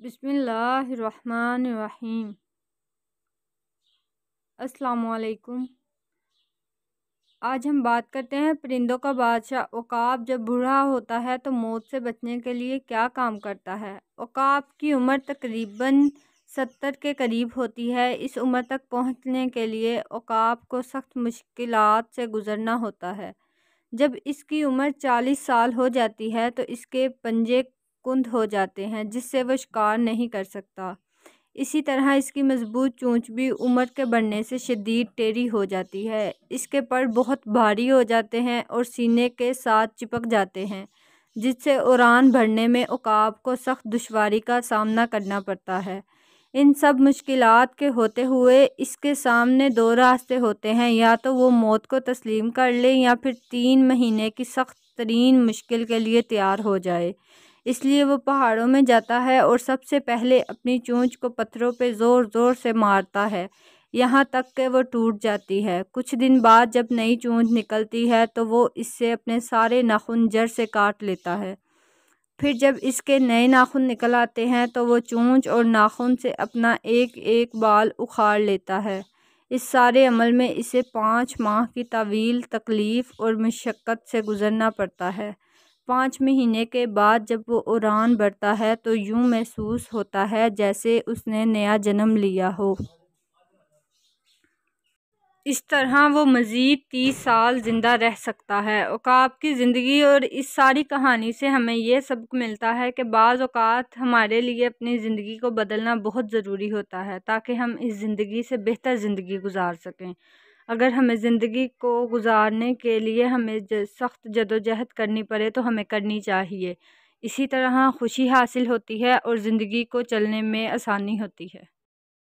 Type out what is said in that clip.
बिसमीम असलकुम आज हम बात करते हैं परिंदों का बादशाह ओकाब जब बूढ़ा होता है तो मौत से बचने के लिए क्या काम करता है ओकाब की उम्र तकरीबन सत्तर के करीब होती है इस उम्र तक पहुंचने के लिए ओकाब को सख्त मुश्किल से गुज़रना होता है जब इसकी उम्र चालीस साल हो जाती है तो इसके पंजे कुंद हो जाते हैं जिससे वह शिकार नहीं कर सकता इसी तरह इसकी मज़बूत चूँच भी उम्र के बढ़ने से शदीद टेरी हो जाती है इसके पर बहुत भारी हो जाते हैं और सीने के साथ चिपक जाते हैं जिससे उड़ान भरने में उकाब को सख्त दुशारी का सामना करना पड़ता है इन सब मुश्किल के होते हुए इसके सामने दो रास्ते होते हैं या तो वो मौत को तस्लीम कर ले या फिर तीन महीने की सख्त तरीन मुश्किल के लिए तैयार हो जाए इसलिए वो पहाड़ों में जाता है और सबसे पहले अपनी चूँच को पत्थरों पर ज़ोर ज़ोर से मारता है यहाँ तक के वो टूट जाती है कुछ दिन बाद जब नई चूँच निकलती है तो वो इससे अपने सारे नाखून जड़ से काट लेता है फिर जब इसके नए नाखून निकल आते हैं तो वो चूँच और नाखून से अपना एक एक बाल उखाड़ लेता है इस सारे अमल में इसे पाँच माह की तवील तकलीफ़ और मशक्क़त से गुज़रना पड़ता है पाँच महीने के बाद जब वो उड़ान भरता है तो यूँ महसूस होता है जैसे उसने नया जन्म लिया हो इस तरह वो मज़ीद तीस साल ज़िंदा रह सकता है औकाब की ज़िंदगी और इस सारी कहानी से हमें यह सबक मिलता है कि बाज़ अवत हमारे लिए अपनी ज़िंदगी को बदलना बहुत ज़रूरी होता है ताकि हम इस ज़िंदगी से बेहतर ज़िंदगी गुजार सकें अगर हमें ज़िंदगी को गुज़ारने के लिए हमें सख्त जदोजहद करनी पड़े तो हमें करनी चाहिए इसी तरह खुशी हासिल होती है और ज़िंदगी को चलने में आसानी होती है